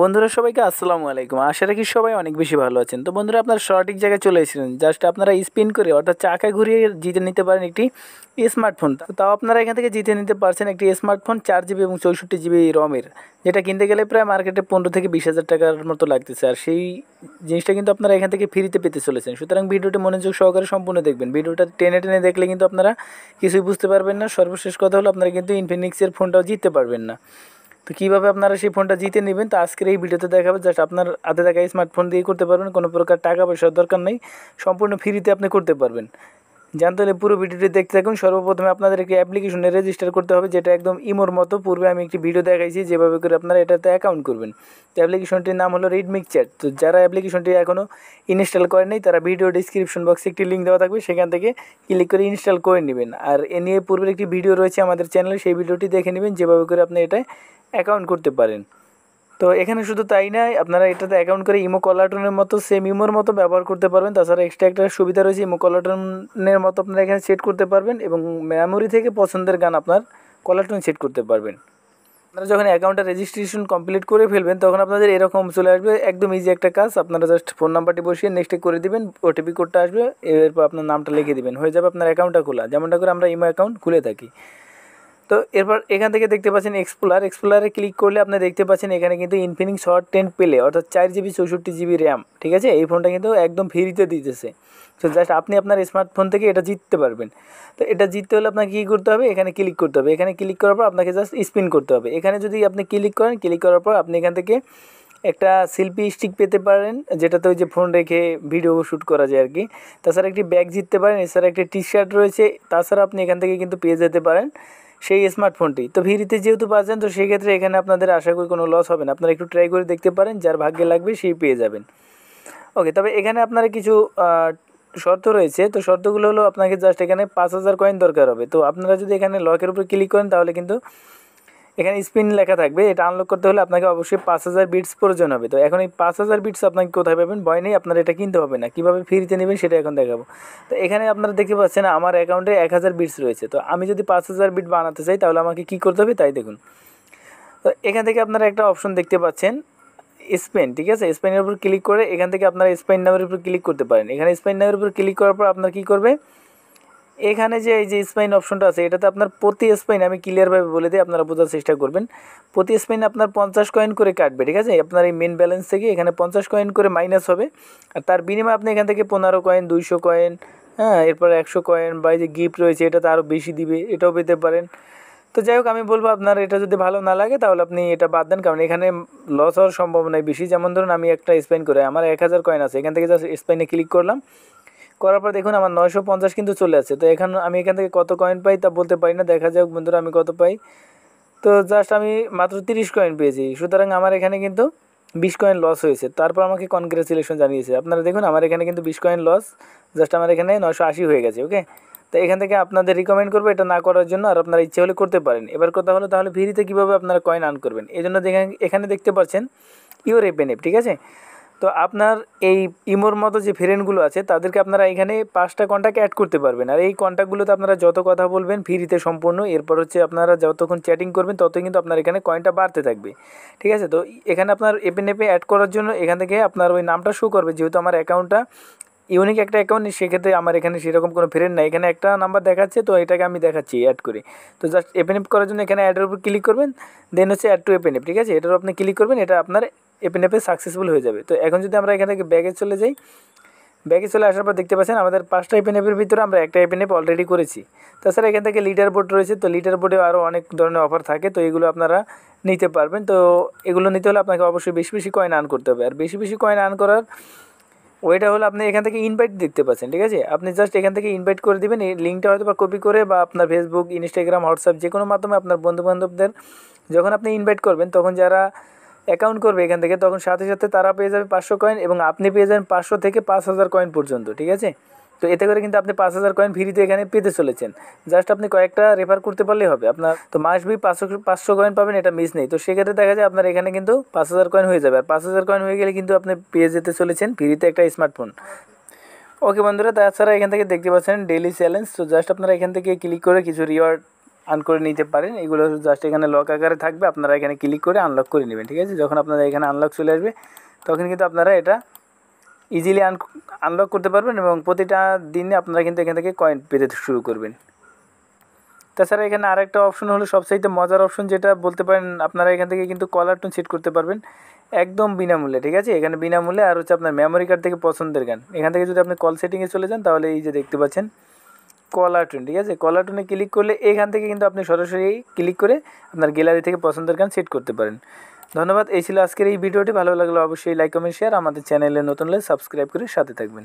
বন্ধুরা সবাইকে আসসালামু আলাইকুম আশা রাখি সবাই অনেক বেশি ভালো আছেন তো বন্ধুরা আপনারা সঠিক জায়গায় চলে এসেছিলেন জাস্ট আপনারা স্পিন করে অর্থাৎ চাকা ঘুরিয়ে জিতে নিতে পারেন একটি স্মার্টফোন তাও আপনারা এখান থেকে জিতে নিতে পারছেন একটি স্মার্টফোন চার জিবি এবং চৌষট্টি জিবি রমের যেটা কিনতে গেলে প্রায় মার্কেটে পনেরো থেকে বিশ হাজার টাকার মতো লাগতেছে আর সেই জিনিসটা কিন্তু আপনারা এখান থেকে ফ্রিতে পেতে চলেছেন সুতরাং ভিডিওটি মনোযোগ সহকারে সম্পূর্ণ দেখবেন ভিডিওটা টেনে টেনে দেখলে কিন্তু আপনারা কিছুই বুঝতে পারবেন না সর্বশেষ কথা হলো আপনারা কিন্তু ইনফিনিক্সের ফোনটাও জিততে পারবেন না তো কীভাবে আপনারা সেই ফোনটা জিতে নেবেন তো আজকের এই ভিডিওতে দেখাবে জাস্ট আপনার হাতে থাকা স্মার্টফোন দিয়ে করতে পারবেন কোনো প্রকার টাকা পয়সার দরকার নেই সম্পূর্ণ ফ্রিতে আপনি করতে পারবেন জানতে হলে পুরো ভিডিওটি দেখতে থাকুন সর্বপ্রথমে আপনাদেরকে অ্যাপ্লিকেশনে রেজিস্টার করতে হবে যেটা একদম ইমোর মতো পূর্বে আমি একটি ভিডিও দেখাইছি যেভাবে করে আপনারা এটাতে অ্যাকাউন্ট করবেন তো অ্যাপ্লিকেশনটির নাম হলো রিডমিক চ্যাট তো যারা অ্যাপ্লিকেশনটি এখনও ইনস্টল করেনি তারা ভিডিও ডিসক্রিপশন বক্সে একটি লিঙ্ক দেওয়া থাকবে সেখান থেকে ক্লিক করে ইনস্টল করে নেবেন আর এ নিয়ে পূর্বের একটি ভিডিও রয়েছে আমাদের চ্যানেলে সেই ভিডিওটি দেখে নেবেন যেভাবে করে আপনি এটা অ্যাকাউন্ট করতে পারেন তো এখানে শুধু তাই নয় আপনারা এটাতে অ্যাকাউন্ট করে ইমো কলাটনের মতো সেম ইমোর মতো ব্যবহার করতে পারবেন তাছাড়া এক্সট্রা একটা সুবিধা রয়েছে ইমো কলাটনের মতো আপনারা এখানে সেট করতে পারবেন এবং মেমোরি থেকে পছন্দের গান আপনার কলাটন সেট করতে পারবেন আপনারা যখন অ্যাকাউন্টটা রেজিস্ট্রেশন কমপ্লিট করে ফেলবেন তখন আপনাদের এরকম চলে আসবে একদম ইজি একটা কাজ আপনারা জাস্ট ফোন নাম্বারটি বসিয়ে নেক্সটে করে দিবেন ওটিপি কোডটা আসবে এরপর আপনার নামটা লিখে দিবেন হয়ে যাবে আপনার অ্যাকাউন্টটা খোলা যেমনটা করে আমরা ইমো অ্যাকাউন্ট খুলে থাকি তো এরপর এখান থেকে দেখতে পাচ্ছেন এক্সপ্লোর এক্সপ্লোরে ক্লিক করলে আপনি দেখতে পাচ্ছেন এখানে কিন্তু ইনফিনিক্স হট টেন পেলে অর্থাৎ চার জিবি চৌষট্টি জিবি র্যাম ঠিক আছে এই ফোনটা কিন্তু একদম ফ্রিতে দিতেছে তো জাস্ট আপনি আপনার স্মার্টফোন থেকে এটা জিততে পারবেন তো এটা জিততে হলে আপনাকে কী করতে হবে এখানে ক্লিক করতে হবে এখানে ক্লিক করার পর আপনাকে জাস্ট স্পিন করতে হবে এখানে যদি আপনি ক্লিক করেন ক্লিক করার পর আপনি এখান থেকে একটা সেলফি স্টিক পেতে পারেন যেটাতে ওই যে ফোন রেখে ভিডিও শ্যুট করা যায় আর কি তাছাড়া একটি ব্যাগ জিততে পারেন এছাড়া একটি টি শার্ট রয়েছে তাছাড়া আপনি এখান থেকে কিন্তু পেয়ে যেতে পারেন সেই স্মার্টফোনটি তো ভিড়িতে যেহেতু পাচ্ছেন তো সেক্ষেত্রে এখানে আপনাদের আশা করি কোনো লস হবে না আপনারা একটু ট্রাই করে দেখতে পারেন যার ভাগ্যে লাগবে সেই পেয়ে যাবেন ওকে তবে এখানে আপনারা কিছু শর্ত রয়েছে তো শর্তগুলো হলো আপনাকে জাস্ট এখানে পাঁচ হাজার কয়েন দরকার হবে তো আপনারা যদি এখানে লকের উপর ক্লিক করেন তাহলে কিন্তু এখানে স্পিন লেখা থাকবে এটা আনলক করতে হলে আপনাকে অবশ্যই পাঁচ হাজার বিটস প্রয়োজন হবে তো এখন এই পাঁচ হাজার বিটস আপনাকে কোথায় পাবেন ভয় নেই আপনার এটা কিনতে হবে না কীভাবে ফ্রিতে নেবেন সেটা এখন দেখাবো তো এখানে আপনারা দেখতে পাচ্ছেন আমার অ্যাকাউন্টে এক হাজার বিটস রয়েছে তো আমি যদি পাঁচ হাজার বিট বানাতে চাই তাহলে আমাকে কী করতে হবে তাই দেখুন তো এখান থেকে আপনারা একটা অপশন দেখতে পাচ্ছেন স্পেন ঠিক আছে স্পেনের উপর ক্লিক করে এখান থেকে আপনারা স্পেন নামের উপর ক্লিক করতে পারেন এখানে স্পেন নামের উপর ক্লিক করার পর আপনার কী করবে এখানে যে এই যে স্পাইন অপশনটা আছে এটাতে আপনার প্রতি স্পাইন আমি ক্লিয়ারভাবে বলে দিই আপনারা বোঝার চেষ্টা করবেন প্রতি স্পাইন আপনার পঞ্চাশ কয়েন করে কাটবে ঠিক আছে আপনার এই মেন ব্যালেন্স থেকে এখানে পঞ্চাশ কয়েন করে মাইনাস হবে আর তার বিনিময়ে আপনি এখান থেকে পনেরো কয়েন দুইশো কয়েন হ্যাঁ এরপর একশো কয়েন বা যে গিফট রয়েছে এটাতে আরও বেশি দিবে এটাও পেতে পারেন তো যাই হোক আমি বলবো আপনার এটা যদি ভালো না লাগে তাহলে আপনি এটা বাদ দেন কারণ এখানে লস হওয়ার সম্ভাবনাই বেশি যেমন ধরুন আমি একটা স্পেন করে আমার এক হাজার কয়েন আছে এখান থেকে জাস্ট স্পেনে ক্লিক করলাম করার পর দেখুন আমার নয়শো পঞ্চাশ কিন্তু চলে আসছে তো এখানে আমি এখান থেকে কত কয়েন পাই তা বলতে পারি না দেখা যাক বন্ধুরা আমি কত পাই তো জাস্ট আমি মাত্র তিরিশ কয়েন পেয়েছি সুতরাং আমার এখানে কিন্তু বিশ কয়েন লস হয়েছে তারপর আমাকে কনগ্রেচুলেশন জানিয়েছে আপনারা দেখুন আমার এখানে কিন্তু বিশ কয়েন লস জাস্ট আমার এখানে নয়শো আশি হয়ে গেছে ওকে তো এখান থেকে আপনাদের রিকমেন্ড করবো এটা না করার জন্য আর আপনারা ইচ্ছে হলে করতে পারেন এবার কথা হলো তাহলে ফ্রিতে কীভাবে আপনারা কয়েন আর্ন করবেন এই জন্য এখানে দেখতে পাচ্ছেন ইউর এপেন এপ ঠিক আছে তো আপনার এই ইমোর মতো যে ফ্রেন্ডগুলো আছে তাদেরকে আপনারা এখানে পাঁচটা কন্ট্যাক্ট অ্যাড করতে পারবেন আর এই কন্ট্যাক্টগুলোতে আপনারা যত কথা বলবেন ফ্রিতে সম্পূর্ণ এরপর হচ্ছে আপনারা যতক্ষণ চ্যাটিং করবেন ততই কিন্তু আপনার এখানে কয়েনটা বাড়তে থাকবে ঠিক আছে তো এখানে আপনার এপে নেপে অ্যাড করার জন্য এখান থেকে আপনার ওই নামটা শো করবে যেহেতু আমার অ্যাকাউন্টটা ইউনিক একটা অ্যাকাউন্ট সেক্ষেত্রে আমার এখানে সেরকম কোনো ফ্রেন্ড নাই এখানে একটা নাম্বার দেখাচ্ছে তো এটাকে আমি দেখাচ্ছি অ্যাড করে তো জাস্ট এপেন করার জন্য এখানে অ্যাডের উপর ক্লিক করবেন দেন হচ্ছে অ্যাড টু এপেন ঠিক আছে এটার আপনি ক্লিক করবেন এটা আপনার এপিনাপে সাকসেসফুল হয়ে যাবে তো এখন যদি আমরা এখান থেকে ব্যাগে চলে যাই ব্যাগে চলে আসার পর দেখতে পাচ্ছেন আমাদের পাঁচটা এপিনএফের ভিতরে আমরা একটা এপিনেপ অলরেডি করেছি তাছাড়া এখান থেকে লিডার বোর্ড রয়েছে তো লিডার বোর্ডে আরও অনেক ধরনের অফার থাকে তো এগুলো আপনারা নিতে পারবেন তো এগুলো নিতে হলে আপনাকে অবশ্যই বেশি বেশি কয়েন আর্ন করতে হবে আর বেশি বেশি কয়েন আর্ন করার ওইটা হলো আপনি এখান থেকে ইনভাইট দেখতে পাচ্ছেন ঠিক আছে আপনি জাস্ট এখান থেকে ইনভাইট করে দেবেন এই লিঙ্কটা হয়তো বা কপি করে বা আপনার ফেসবুক ইনস্টাগ্রাম হোয়াটসঅ্যাপ যে কোনো মাধ্যমে আপনার বন্ধুবান্ধবদের যখন আপনি ইনভাইট করবেন তখন যারা অ্যাকাউন্ট করবে এখান থেকে তখন সাথে সাথে তারা পেয়ে যাবে পাঁচশো কয়েন এবং আপনি পেয়ে যাবেন পাঁচশো থেকে পাঁচ হাজার কয়েন পর্যন্ত ঠিক আছে তো এতে করে কিন্তু আপনি পাঁচ হাজার কয়েন ফ্রিতে এখানে পেতে চলেছেন জাস্ট আপনি কয়েকটা রেফার করতে পারলেই হবে আপনার তো মাস বি পাঁচশো পাঁচশো কয়েন পাবেন এটা মিস নেই তো সেক্ষেত্রে দেখা যায় আপনার এখানে কিন্তু পাঁচ হাজার কয়েন হয়ে যাবে আর পাঁচ হাজার কয়েন হয়ে গেলে কিন্তু আপনি পেয়ে যেতে চলেছেন ফ্রিতে একটা স্মার্টফোন ওকে বন্ধুরা তাছাড়া এখান থেকে দেখতে পাচ্ছেন ডেলি চ্যালেঞ্জ তো জাস্ট আপনারা এখান থেকে ক্লিক করে কিছু রিওয়ার্ড আন করে নিতে পারেন এগুলো জাস্ট এখানে লক আকারে থাকবে আপনারা এখানে ক্লিক করে আনলক করে নেবেন ঠিক আছে যখন আপনারা এখানে আনলক চলে আসবে তখন কিন্তু আপনারা এটা ইজিলি আন আনলক করতে পারবেন এবং প্রতিটা দিনে আপনারা কিন্তু এখান থেকে কয়েন পেতে শুরু করবেন তাছাড়া এখানে আরেকটা অপশন হলো সবসাইতে মজার অপশন যেটা বলতে পারেন আপনারা এখান থেকে কিন্তু কলার টুন সেট করতে পারবেন একদম বিনামূল্যে ঠিক আছে এখানে বিনামূল্যে আর হচ্ছে আপনার মেমোরি কার্ড থেকে পছন্দের গান এখান থেকে যদি আপনি কল সেটিংয়ে চলে যান তাহলে এই যে দেখতে পাচ্ছেন কলার টুন ঠিক আছে কলার টুনে ক্লিক করলে এখান থেকে কিন্তু আপনি সরাসরি ক্লিক করে আপনার গ্যালারি থেকে পছন্দের গান সেট করতে পারেন ধন্যবাদ এই ছিল আজকের এই ভিডিওটি ভালো লাগলে অবশ্যই লাইক কমেন্ট শেয়ার আমাদের চ্যানেলে নতুন হলে সাবস্ক্রাইব করে সাথে থাকবেন